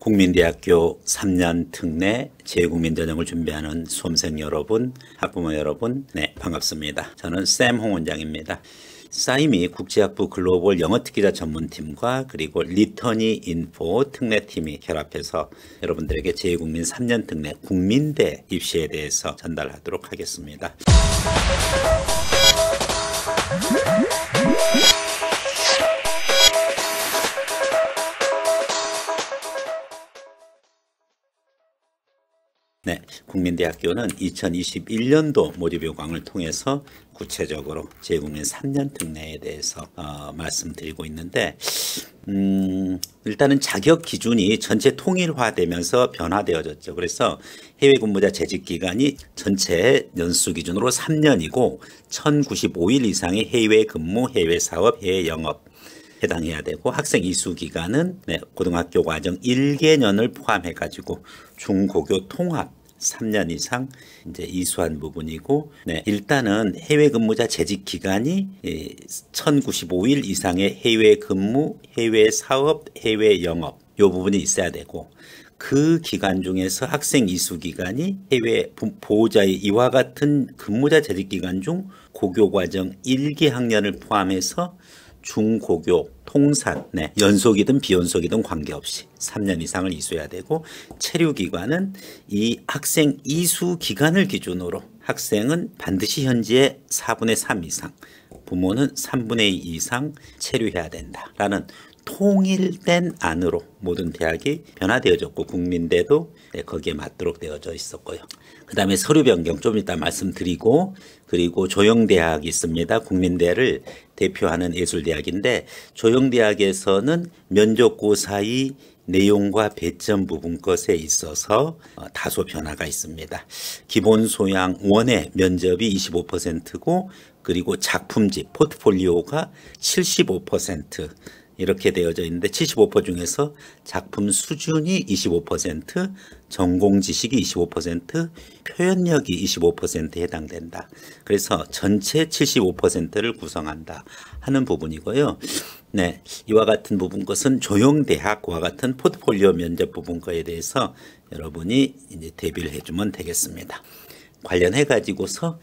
국민대학교 3년 특례 재국민 전형을 준비하는 수험생 여러분, 학부모 여러분, 네, 반갑습니다. 저는 샘 홍 원장입니다. 싸임이 국제학부 글로벌 영어특기자 전문팀과 그리고 리터니 인포 특례팀이 결합해서 여러분들에게 재2국민 3년 특례 국민대 입시에 대해서 전달하도록 하겠습니다. 국민대학교는 2021년도 모집요강을 통해서 구체적으로 제국민 3년 특례에 대해서 어, 말씀드리고 있는데 음, 일단은 자격 기준이 전체 통일화되면서 변화되어졌죠. 그래서 해외 근무자 재직 기간이 전체 연수 기준으로 3년이고 1095일 이상의 해외 근무, 해외 사업, 해외 영업 해당해야 되고 학생 이수 기간은 네, 고등학교 과정 1개년을 포함해 가지고 중고교 통합 3년 이상 이제 이수한 부분이고 네, 일단은 해외 근무자 재직 기간이 1095일 예, 이상의 해외 근무, 해외 사업, 해외 영업 요 부분이 있어야 되고 그 기간 중에서 학생 이수 기간이 해외 보호자의 이와 같은 근무자 재직 기간 중 고교 과정 1기 학년을 포함해서 중고교, 통산, 네, 연속이든 비연속이든 관계없이 3년 이상을 이수해야 되고 체류기관은이 학생 이수 기간을 기준으로 학생은 반드시 현지의 4분의 3 이상, 부모는 3분의 2 이상 체류해야 된다라는 통일된 안으로 모든 대학이 변화되어졌고 국민대도 네, 거기에 맞도록 되어져 있었고요. 그 다음에 서류 변경 좀 이따 말씀드리고 그리고 조형대학이 있습니다. 국민대를 대표하는 예술대학인데 조형대학에서는 면접고사의 내용과 배점 부분 것에 있어서 어, 다소 변화가 있습니다. 기본 소양 원의 면접이 25%고 그리고 작품집 포트폴리오가 75% 이렇게 되어져 있는데 75% 중에서 작품 수준이 25%, 전공 지식이 25%, 표현력이 25%에 해당된다. 그래서 전체 75%를 구성한다 하는 부분이고요. 네, 이와 같은 부분 것은 조형대학과 같은 포트폴리오 면접 부분 거에 대해서 여러분이 이제 대비를 해주면 되겠습니다. 관련해 가지고서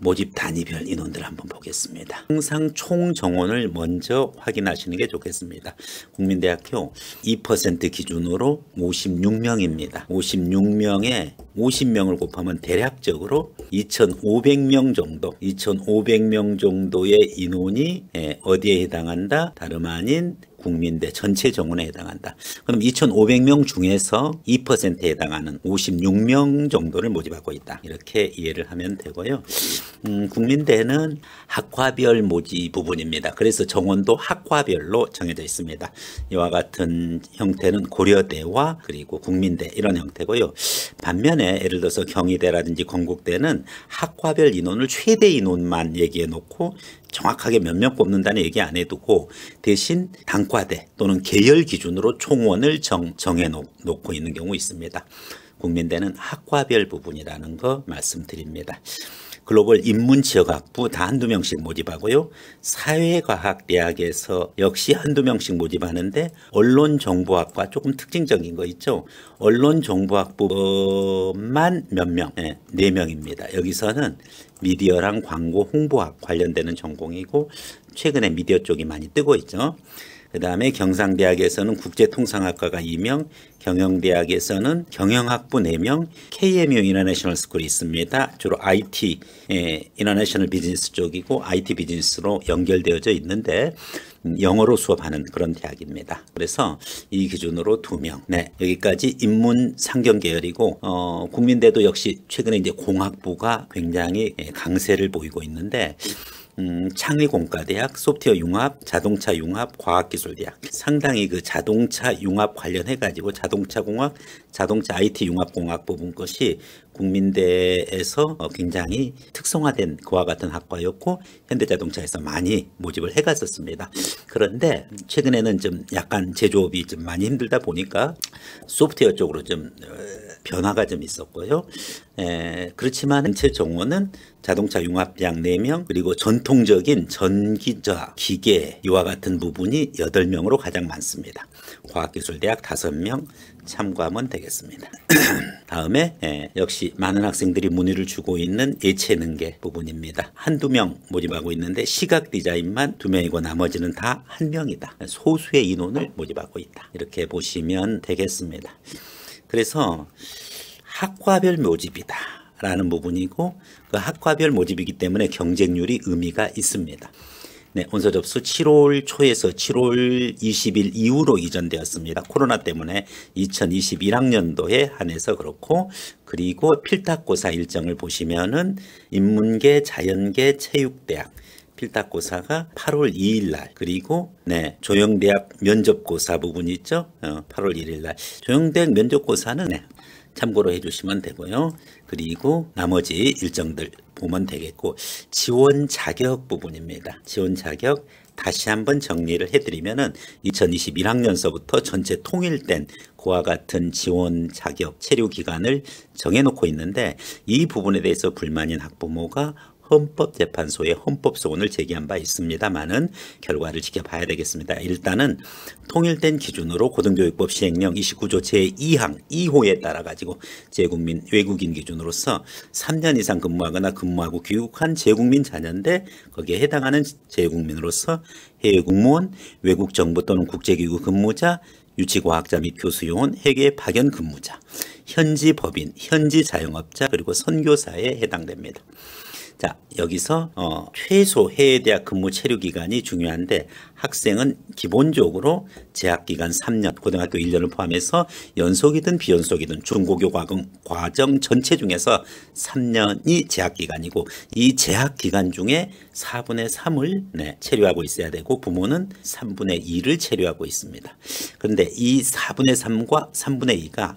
모집 단위별 인원들 한번 보겠습니다. 항상 총 정원을 먼저 확인하시는 게 좋겠습니다. 국민대학교 2% 기준으로 56명입니다. 56명에 50명을 곱하면 대략적으로 2,500명 정도, 2,500명 정도의 인원이 예, 어디에 해당한다? 다름 아닌 국민대 전체 정원에 해당한다. 그럼 2,500명 중에서 2%에 해당하는 56명 정도를 모집하고 있다. 이렇게 이해를 하면 되고요. 음, 국민대는 학과별 모집 부분입니다. 그래서 정원도 학과별로 정해져 있습니다. 이와 같은 형태는 고려대와 그리고 국민대 이런 형태고요. 반면에 예를 들어서 경희대라든지 건국대는 학과별 인원을 최대 인원만 얘기해 놓고 정확하게 몇 명 뽑는다는 얘기 안 해두고 대신 단과대 또는 계열 기준으로 총원을 정, 정해 놓고 있는 경우 있습니다. 국민대는 학과별 부분이라는 거 말씀드립니다. 글로벌 인문지역학부 다 한두 명씩 모집하고요. 사회과학대학에서 역시 한두 명씩 모집하는데 언론정보학과 조금 특징적인 거 있죠. 언론정보학부만 몇 명, 네, 네 명입니다. 여기서는 미디어랑 광고 홍보학 관련되는 전공이고 최근에 미디어 쪽이 많이 뜨고 있죠. 그다음에 경상대학에서는 국제통상학과가 2명, 경영대학에서는 경영학부 4명, KMU 인터내셔널 스쿨이 있습니다. 주로 IT, 예, 인터내셔널 비즈니스 쪽이고 IT 비즈니스로 연결되어져 있는데 음, 영어로 수업하는 그런 대학입니다. 그래서 이 기준으로 두 명. 네. 여기까지 인문 상경 계열이고 어, 국민대도 역시 최근에 이제 공학부가 굉장히 예, 강세를 보이고 있는데 음, 창의공과대학, 소프트웨어 융합, 자동차 융합, 과학기술대학 상당히 그 자동차 융합 관련해 가지고 자동차 공학, 자동차 IT 융합 공학 부분 것이 국민대에서 어, 굉장히 특성화된 그와 같은 학과였고 현대자동차에서 많이 모집을 해갔었습니다. 그런데 최근에는 좀 약간 제조업이 좀 많이 힘들다 보니까 소프트웨어 쪽으로 좀 어, 변화가 좀 있었고요. 에, 예, 그렇지만 전체 정원은 자동차 융합량 4명 그리고 전통적인 전기자 기계 이와 같은 부분이 8명으로 가장 많습니다. 과학기술대학 5명 참고하면 되겠습니다. 다음에 에, 예, 역시 많은 학생들이 문의를 주고 있는 예체 능계 부분입니다. 한두 명 모집하고 있는데 시각 디자인만 두 명이고 나머지는 다 한 명이다. 소수의 인원을 모집하고 있다. 이렇게 보시면 되겠습니다. 그래서 학과별 모집이다. 라는 부분이고 그 학과별 모집이기 때문에 경쟁률이 의미가 있습니다. 네, 원서 접수 7월 초에서 7월 20일 이후로 이전되었습니다. 코로나 때문에 2021학년도에 한해서 그렇고 그리고 필탁고사 일정을 보시면은 인문계, 자연계, 체육대학 필탁고사가 8월 2일 날 그리고 네 조영대학 면접고사 부분 이 있죠? 어, 8월 1일 날 조영대학 면접고사는 네, 참고로 해주시면 되고요. 그리고 나머지 일정들 보면 되겠고 지원 자격 부분입니다. 지원 자격 다시 한번 정리를 해드리면은 2021학년서부터 전체 통일된 고와 같은 지원 자격 체류 기간을 정해놓고 있는데 이 부분에 대해서 불만인 학부모가 헌법재판소에 헌법소원을 제기한 바 있습니다만은 결과를 지켜봐야 되겠습니다. 일단은 통일된 기준으로 고등교육법 시행령 29조 제2항 2호에 따라 가지고 제국민 외국인 기준으로서 3년 이상 근무하거나 근무하고 귀국한 제국민 자녀인데 거기에 해당하는 제국민으로서 해외 공무원, 외국 정부 또는 국제기구 근무자, 유치과학자 및 교수요원, 해외 파견 근무자, 현지 법인, 현지 자영업자, 그리고 선교사에 해당됩니다. 자, 여기서 어, 최소 해외 대학 근무 체류 기간이 중요한데 학생은 기본적으로 재학 기간 3년, 고등학교 1년을 포함해서 연속이든 비연속이든 중고교 과정, 과정 전체 중에서 3년이 재학 기간이고 이 재학 기간 중에 4분의 3을 네, 체류하고 있어야 되고 부모는 3분의 2를 체류하고 있습니다. 그런데 이 4분의 3과 3분의 2가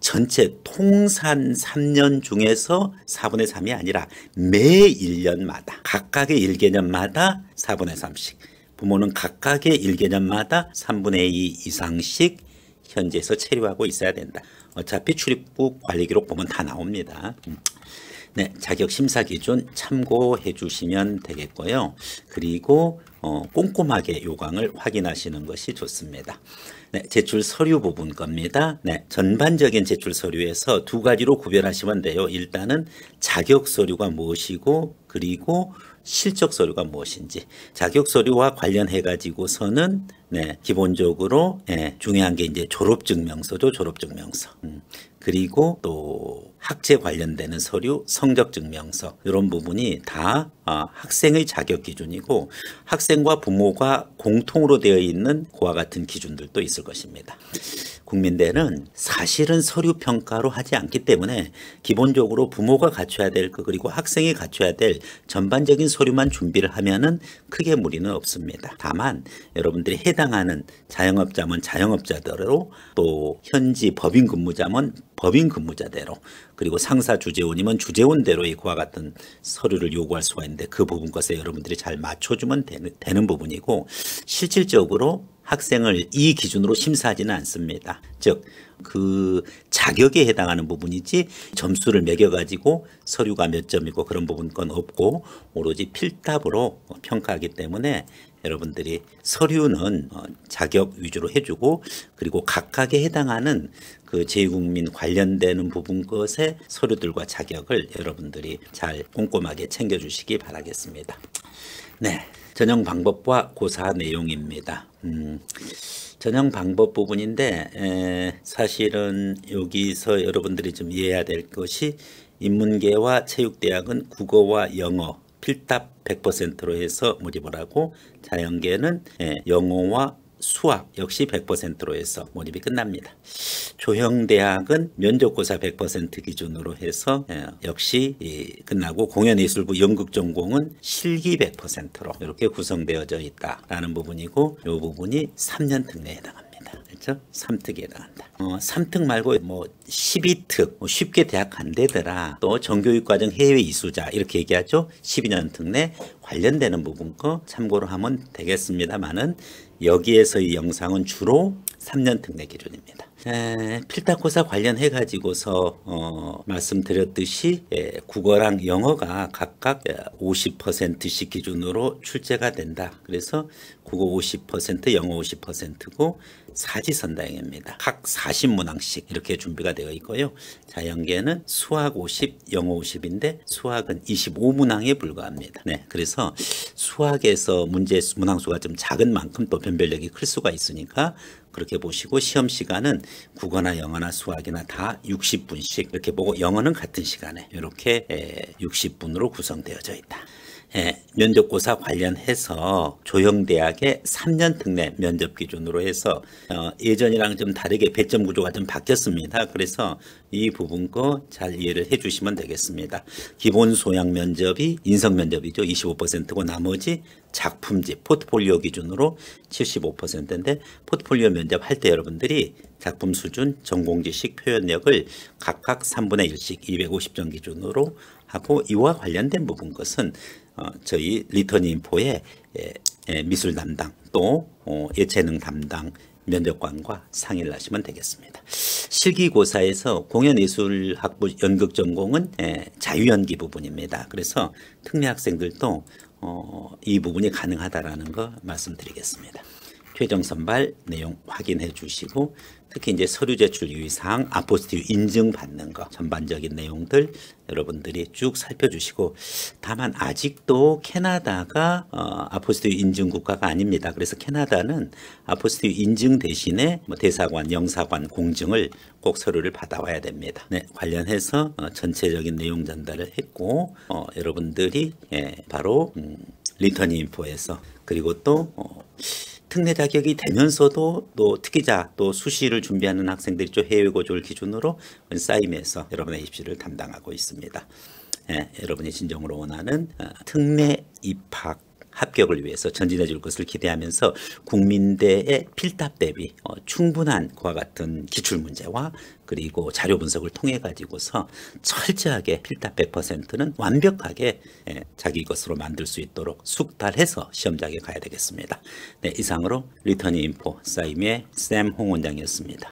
전체 통산 3년 중에서 4분의 3이 아니라 매 1년마다 각각의 1개년마다 4분의 3씩 부모는 각각의 1개년마다 3분의 2 이상씩 현재에서 체류하고 있어야 된다. 어차피 출입국 관리기록 보면 다 나옵니다. 음. 네, 자격 심사 기준 참고해 주시면 되겠고요. 그리고 어, 꼼꼼하게 요강을 확인하시는 것이 좋습니다. 네, 제출 서류 부분 겁니다. 네, 전반적인 제출 서류에서 두 가지로 구별하시면 돼요. 일단은 자격 서류가 무엇이고 그리고 실적 서류가 무엇인지 자격 서류와 관련해 가지고서는 네, 기본적으로 네, 중요한 게 이제 졸업 증명서죠. 졸업 증명서. 음, 그리고 또 학제 관련되는 서류, 성적 증명서 이런 부분이 다 아, 학생의 자격 기준이고 학생과 부모가 공통으로 되어 있는 고와 같은 기준들도 있을 것입니다. 국민대는 사실은 서류 평가로 하지 않기 때문에 기본적으로 부모가 갖춰야 될 것 그리고 학생이 갖춰야 될 전반적인 서류만 준비를 하면은 크게 무리는 없습니다. 다만 여러분들이 해당하는 자영업자면 자영업자대로 또 현지 법인 근무자면 법인 근무자대로 그리고 상사 주재원이면 주재원대로 이와 같은 서류를 요구할 수가 있는데 그 부분 것에 여러분들이 잘 맞춰주면 되는, 되는 부분이고 실질적으로 학생을 이 기준으로 심사하지는 않습니다. 즉, 그 자격에 해당하는 부분이지 점수를 매겨가지고 서류가 몇 점이고 그런 부분 건 없고 오로지 필답으로 평가하기 때문에 여러분들이 서류는 어, 자격 위주로 해주고 그리고 각각에 해당하는 그 제국민 관련되는 부분 것의 서류들과 자격을 여러분들이 잘 꼼꼼하게 챙겨주시기 바라겠습니다. 네. 전형 방법과 고사 내용입니다. 음, 전형 방법 부분인데 에, 사실은 여기서 여러분들이 좀 이해해야 될 것이 인문계와 체육대학은 국어와 영어 필답 100%로 해서 모집을 하고 자연계는 에, 영어와 수학 역시 100%로 해서 모집이 끝납니다. 조형대학은 면접고사 100% 기준으로 해서 예, 역시 끝나고 공연예술부 연극전공은 실기 100%로 이렇게 구성되어져 있다라는 부분이고 이 부분이 3년 특례에 해당합니다. 나간다. 그렇죠? 3특에 나간다. 어, 3특 말고 뭐 12특 뭐 쉽게 대학 간 되더라. 또 정교육 과정 해외 이수자 이렇게 얘기하죠. 12년 특내 관련되는 부분 거 참고로 하면 되겠습니다만은 여기에서이 영상은 주로 3년 특례 기준입니다. 필타코사 관련해 가지고서 어, 말씀드렸듯이 예, 국어랑 영어가 각각 50%씩 기준으로 출제가 된다. 그래서 국어 50%, 영어 50%고 사지선다형입니다. 각 40문항씩 이렇게 준비가 되어 있고요. 자연계는 수학 50, 영어 50인데 수학은 25문항에 불과합니다. 네, 그래서 수학에서 문제 문항수가 좀 작은 만큼 또 변별력이 클 수가 있으니까 그렇게 보시고 시험 시간은 국어나 영어나 수학이나 다 60분씩 이렇게 보고 영어는 같은 시간에 이렇게 60분으로 구성되어져 있다. 예, 면접고사 관련해서 조형대학의 3년 특례 면접 기준으로 해서 어, 예전이랑 좀 다르게 배점 구조가 좀 바뀌었습니다. 그래서 이부분거 잘 이해를 해주시면 되겠습니다. 기본 소양 면접이 인성 면접이죠. 25%고 나머지 작품집 포트폴리오 기준으로 75%인데 포트폴리오 면접할 때 여러분들이 작품 수준, 전공 지식, 표현력을 각각 3분의 1씩 250점 기준으로 하고 이와 관련된 부분 것은 어, 저희 리턴 인포의 예, 예, 미술 담당 또 어, 예체능 담당 면접관과 상의를 하시면 되겠습니다. 실기고사에서 공연예술학부 연극 전공은 예, 자유연기 부분입니다. 그래서 특례 학생들도 어, 이 부분이 가능하다라거 말씀드리겠습니다. 최종 선발 내용 확인해 주시고 특히 이제 서류 제출 유의사항, 아포스티유 인증 받는 거 전반적인 내용들 여러분들이 쭉 살펴주시고 다만 아직도 캐나다가 어, 아포스티유 인증 국가가 아닙니다. 그래서 캐나다는 아포스티유 인증 대신에 뭐 대사관, 영사관 공증을 꼭 서류를 받아와야 됩니다. 네, 관련해서 어, 전체적인 내용 전달을 했고 어, 여러분들이 예, 바로 음, 리턴 인포에서 그리고 또 어, 특례 자격이 되면서도 또 특기자 또 수시를 준비하는 학생들이 좀 해외 고졸 기준으로 쌓임에서 여러분의 입시를 담당하고 있습니다. 예, 여러분이 진정으로 원하는 어, 특례 입학 합격을 위해서 전진해 줄 것을 기대하면서 국민대의 필답 대비 어, 충분한 그와 같은 기출 문제와 그리고 자료 분석을 통해 가지고서 철저하게 필답 100%는 완벽하게 예, 자기 것으로 만들 수 있도록 숙달해서 시험장에 가야 되겠습니다. 네, 이상으로 리터닝 인포 사임의 샘 홍 원장이었습니다.